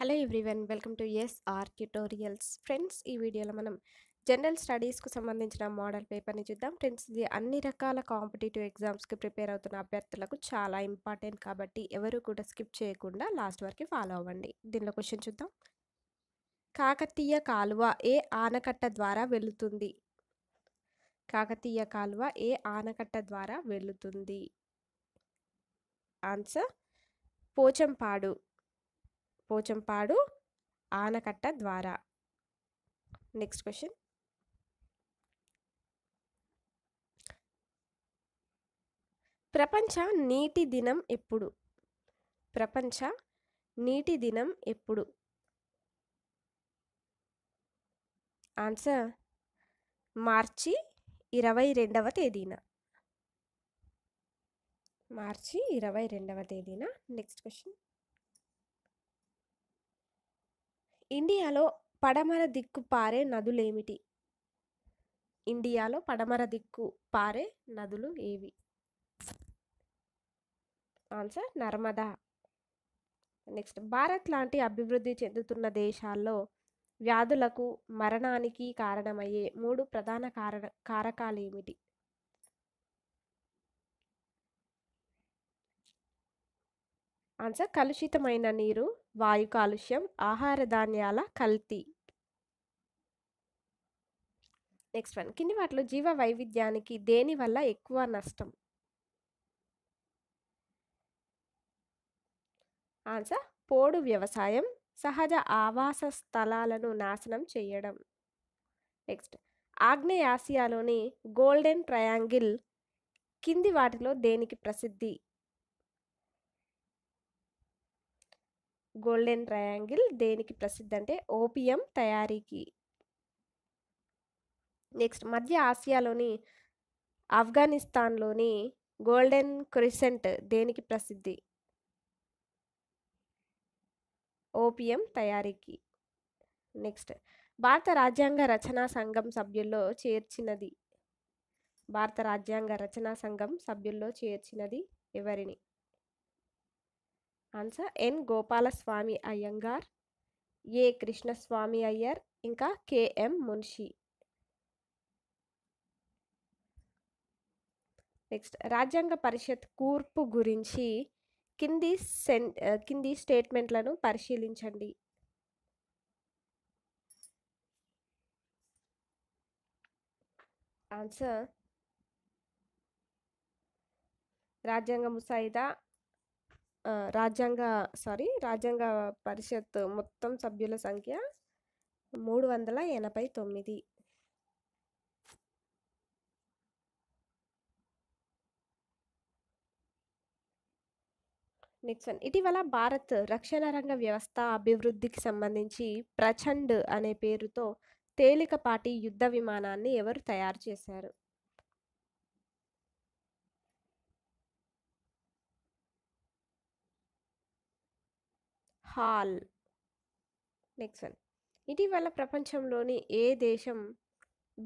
hello everyone welcome to S R tutorials friends ఈ వీడియోలో మనం జనరల్ స్టడీస్కు సంబంధించిన మోడల్ పేపర్ని చూద్దాం ఫ్రెండ్స్ ఇది అన్ని రకాల కాంపిటేటివ్ ఎగ్జామ్స్కి ప్రిపేర్ అవుతున్న అభ్యర్థులకు చాలా ఇంపార్టెంట్ కాబట్టి ఎవరు కూడా స్కిప్ చేయకుండా లాస్ట్ వరకు ఫాలో అవ్వండి దీనిలో క్వశ్చన్ చూద్దాం కాకతీయ కాలువ ఏ ఆనకట్ట ద్వారా వెళుతుంది కాకతీయ కాలువ ఏ ఆనకట్ట ద్వారా వెళుతుంది ఆన్సర్ పోచంపాడు పోచంపాడు ఆనకట్ట ద్వారా నెక్స్ట్ క్వశ్చన్ ప్రపంచ నీటి దినం ఎప్పుడు ప్రపంచ నీటి దినం ఎప్పుడు ఆన్సర్ మార్చి ఇరవై రెండవ తేదీన మార్చి ఇరవై రెండవ తేదీన నెక్స్ట్ క్వశ్చన్ ఇండియాలో పడమర దిక్కు పారే నదులేమిటి ఇండియాలో పడమర దిక్కు పారే నదులు ఏవి ఆన్సర్ నర్మదా నెక్స్ట్ భారత్ లాంటి అభివృద్ధి చెందుతున్న దేశాల్లో వ్యాధులకు మరణానికి కారణమయ్యే మూడు ప్రధాన కారణ కారకాలు ఏమిటి ఆన్సర్ కలుషితమైన నీరు వాయు కాలుష్యం ఆహార ధాన్యాల కల్తీ నెక్స్ట్ వన్ కింది వాటిలో జీవ వైవిధ్యానికి దేని వల్ల ఎక్కువ నష్టం ఆన్సర్ పోడు వ్యవసాయం సహజ ఆవాస స్థలాలను నాశనం చేయడం నెక్స్ట్ ఆగ్నేయాసియాలోని గోల్డెన్ ట్రయాంగిల్ కింది వాటిలో దేనికి ప్రసిద్ధి గోల్డెన్ ట్రయాంగిల్ దేనికి ప్రసిద్ధి అంటే ఓపియం తయారీకి నెక్స్ట్ మధ్య ఆసియాలోని ఆఫ్ఘనిస్తాన్లోని గోల్డెన్ క్రిసెంట్ దేనికి ప్రసిద్ధి ఓపియం తయారీకి నెక్స్ట్ భారత రాజ్యాంగ రచనా సంఘం సభ్యుల్లో చేర్చినది భారత రాజ్యాంగ రచనా సంఘం సభ్యుల్లో చేర్చినది ఎవరిని answer N Gopalaswami Ayyangar A Krishnaswami Ayyar ఇంకా కేఎం మున్షి నెక్స్ట్ రాజ్యాంగ పరిషత్ కూర్పు గురించి కింది సెన్ కింది స్టేట్మెంట్లను పరిశీలించండి ఆన్సర్ రాజ్యాంగ ముసాయిదా రాజ్యాంగ సారీ రాజ్యాంగ పరిషత్ మొత్తం సభ్యుల సంఖ్య మూడు వందల ఎనభై తొమ్మిది వన్ ఇటీవల భారత్ రక్షణ రంగ వ్యవస్థ అభివృద్ధికి సంబంధించి ప్రచండ్ అనే పేరుతో తేలికపాటి యుద్ధ విమానాన్ని ఎవరు తయారు చేశారు హాల్ నెక్స్ట్ వన్ ఇటీవల ప్రపంచంలోని ఏ దేశం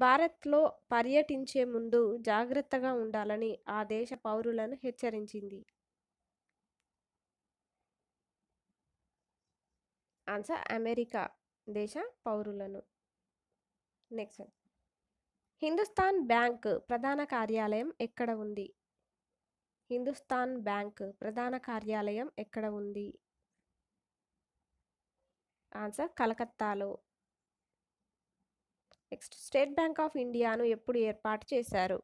భారత్లో పర్యటించే ముందు జాగ్రత్తగా ఉండాలని ఆ దేశ పౌరులను హెచ్చరించింది ఆన్సర్ అమెరికా దేశ పౌరులను నెక్స్ట్ హిందుస్థాన్ బ్యాంక్ ప్రధాన కార్యాలయం ఎక్కడ ఉంది హిందుస్థాన్ బ్యాంక్ ప్రధాన కార్యాలయం ఎక్కడ ఉంది ఆన్సర్ కలకత్తాలో నెక్స్ట్ స్టేట్ బ్యాంక్ ఆఫ్ ఇండియాను ఎప్పుడు ఏర్పాటు చేశారు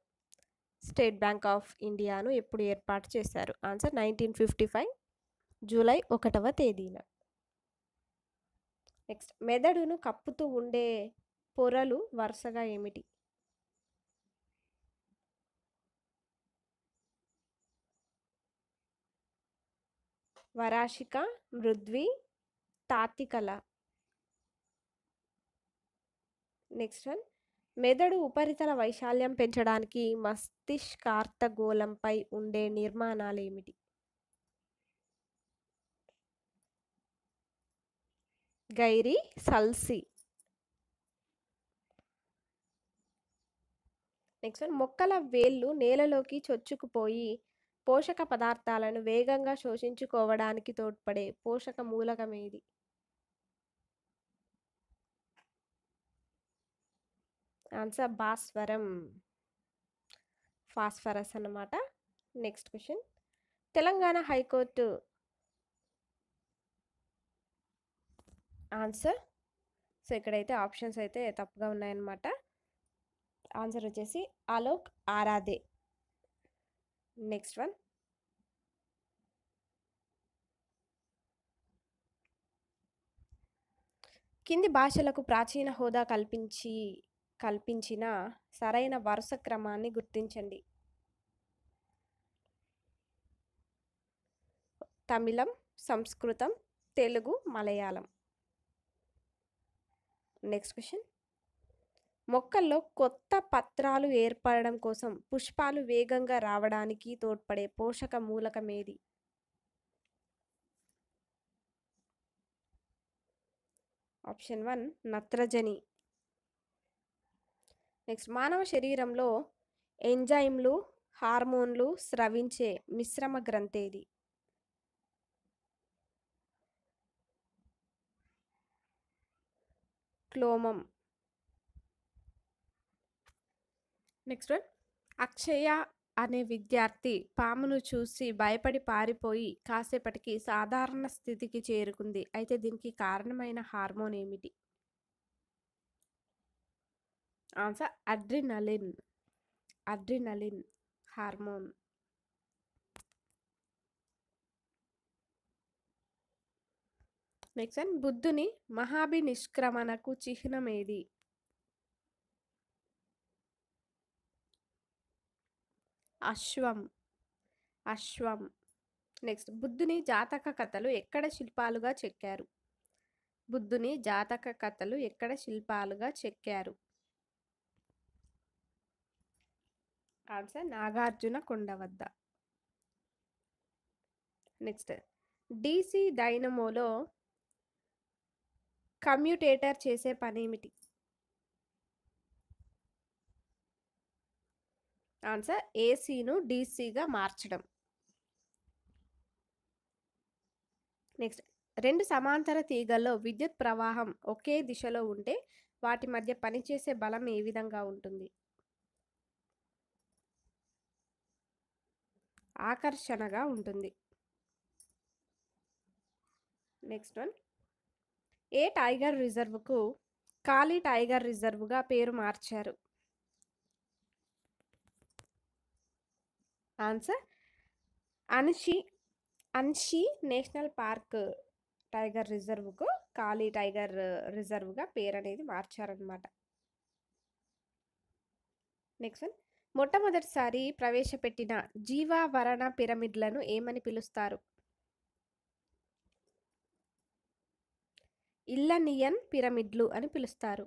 స్టేట్ బ్యాంక్ ఆఫ్ ఇండియాను ఎప్పుడు ఏర్పాటు చేశారు answer nineteen fifty five July ఒకటవ తేదీన నెక్స్ట్ మెదడును కప్పుతూ ఉండే పొరలు వరుసగా ఏమిటి వరాశిక మృద్వి తాత్వికల నెక్స్ట్ వన్ మెదడు ఉపరితల వైశాల్యం పెంచడానికి మస్తిష్కార్తగోళంపై ఉండే నిర్మాణాలు ఏమిటి గైరి సల్సి నెక్స్ట్ వన్ మొక్కల వేళ్ళు నేలలోకి చొచ్చుకుపోయి పోషక పదార్థాలను వేగంగా శోషించుకోవడానికి తోడ్పడే పోషక మూలకం ఏది ఆన్సర్ భాస్వరం ఫాస్ఫరస్ అన్నమాట next question Telangana high court answer so ఇక్కడైతే ఆప్షన్స్ అయితే తప్పుగా ఉన్నాయన్నమాట ఆన్సర్ వచ్చేసి ఆలోక్ ఆరాధే నెక్స్ట్ వన్ కింది భాషలకు ప్రాచీన హోదా కల్పించి కల్పించిన సరైన వరుస క్రమాన్ని గుర్తించండి తమిళం సంస్కృతం తెలుగు మలయాళం నెక్స్ట్ క్వశ్చన్ మొక్కల్లో కొత్త పత్రాలు ఏర్పడడం కోసం పుష్పాలు వేగంగా రావడానికి తోడ్పడే పోషక మూలకమేది ఆప్షన్ వన్ నత్రజని నెక్స్ట్ మానవ శరీరంలో ఎంజైమ్లు హార్మోన్లు స్రవించే మిశ్రమ గ్రంథేది క్లోమం నెక్స్ట్ వన్ అక్షయ అనే విద్యార్థి పామును చూసి భయపడి పారిపోయి కాసేపటికి సాధారణ స్థితికి చేరుకుంది అయితే దీనికి కారణమైన హార్మోన్ ఏమిటి answer adrenaline adrenaline hormone next and బుద్ధుని మహాభి నిష్క్రమణకు చిహ్నం ఏది అశ్వం అశ్వం నెక్స్ట్ బుద్ధుని జాతక కథలు ఎక్కడ శిల్పాలుగా చెక్కారు బుద్ధుని జాతక కథలు ఎక్కడ శిల్పాలుగా చెక్కారు ఆన్సర్ నాగార్జున కొండ వద్ద నెక్స్ట్ డీసీ డైనమోలో కమ్యూటేటర్ చేసే పని ఏమిటి ఆన్సర్ ఏసీను డీసీగా మార్చడం నెక్స్ట్ రెండు సమాంతర తీగల్లో విద్యుత్ ప్రవాహం ఒకే దిశలో ఉంటే వాటి మధ్య పనిచేసే బలం ఏ విధంగా ఉంటుంది ఆకర్షణగా ఉంటుంది నెక్స్ట్ వన్ ఏ టైగర్ రిజర్వ్కు కాళీ టైగర్ రిజర్వ్గా పేరు మార్చారు answer Anshi Anshi national park tiger రిజర్వ్కు కాళీ టైగర్ రిజర్వ్గా పేరు అనేది మార్చారనమాట నెక్స్ట్ వన్ మొట్టమొదటిసారి ప్రవేశపెట్టిన జీవావరణ పిరమిడ్లను ఏమని పిలుస్తారు ఇల్లనియన్ పిరమిడ్లు అని పిలుస్తారు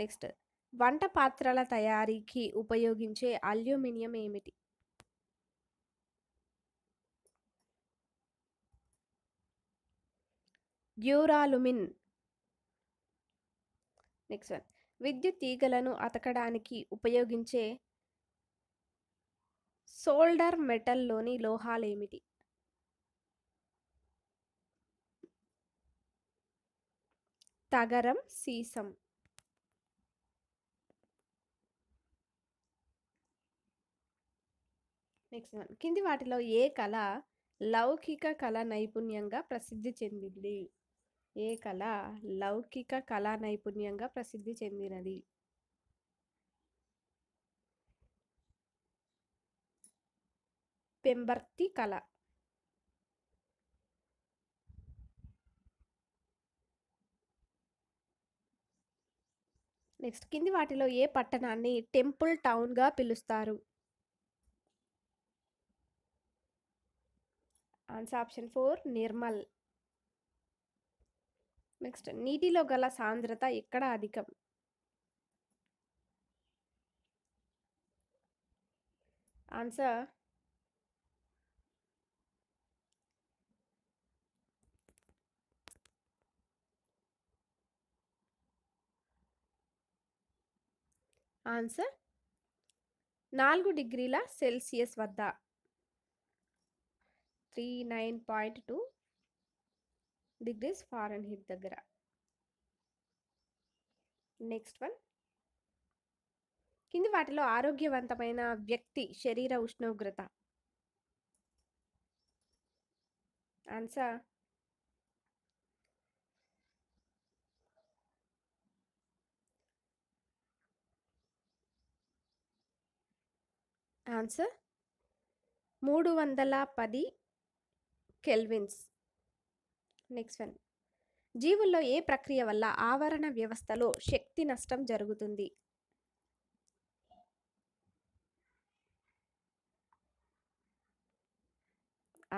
నెక్స్ట్ వంట పాత్రల తయారీకి ఉపయోగించే అల్యూమినియం ఏమిటి డ్యూరాలుమిన్ నెక్స్ట్ విద్యుత్ తీగలను అతకడానికి ఉపయోగించే సోల్డర్ మెటల్లోని లోహాలేమిటి తగరం సీసం నెక్స్ట్ వన్ కింది వాటిలో ఏ కళ లౌకిక కళ నైపుణ్యంగా ప్రసిద్ధి చెందింది ఏ కళ లౌకిక కళా నైపుణ్యంగా ప్రసిద్ధి చెందినది పెంబర్తి కళ నెక్స్ట్ కింది వాటిలో ఏ పట్టణాన్ని టెంపుల్ టౌన్గా పిలుస్తారు answer option four Nirmal next నీటిలో గల సాంద్రత ఎక్కడ అధికం ఆన్సర్ ఆన్సర్ నాలుగు డిగ్రీల సెల్సియస్ వద్ద three nine point two degrees heat దగ్గర నెక్స్ట్ వన్ కింది వాటిలో ఆరోగ్యవంతమైన వ్యక్తి శరీర ఉష్ణోగ్రత ఆన్సర్ ఆన్సర్ మూడు వందల పది కెల్విన్స్ నెక్స్ట్ వన్ జీవుల్లో ఏ ప్రక్రియ వల్ల ఆవరణ వ్యవస్థలో శక్తి నష్టం జరుగుతుంది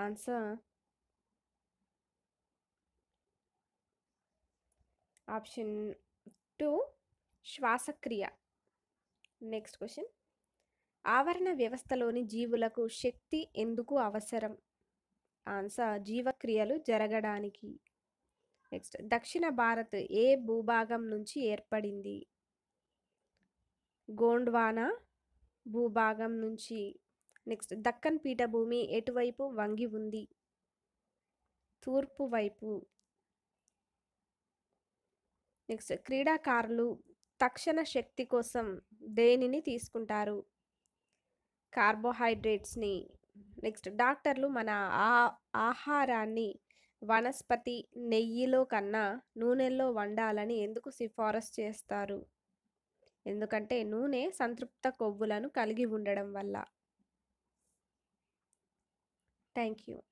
ఆన్సర్ ఆప్షన్ టూ శ్వాసక్రియ నెక్స్ట్ క్వశ్చన్ ఆవరణ వ్యవస్థలోని జీవులకు శక్తి ఎందుకు అవసరం ఆన్సర్ జీవక్రియలు జరగడానికి నెక్స్ట్ దక్షిణ భారత్ ఏ భూభాగం నుంచి ఏర్పడింది గోండ్వానా భూభాగం నుంచి నెక్స్ట్ దక్కన్ పీఠభూమి ఎటువైపు వంగి ఉంది తూర్పు వైపు నెక్స్ట్ క్రీడాకారులు తక్షణ శక్తి కోసం దేనిని తీసుకుంటారు కార్బోహైడ్రేట్స్ని నెక్స్ట్ డాక్టర్లు మన ఆహారాన్ని వనస్పతి నెయ్యిలో కన్నా నూనెల్లో వండాలని ఎందుకు సిఫారసు చేస్తారు ఎందుకంటే నూనె సంతృప్త కొవ్వులను కలిగి ఉండడం వల్ల థ్యాంక్ యూ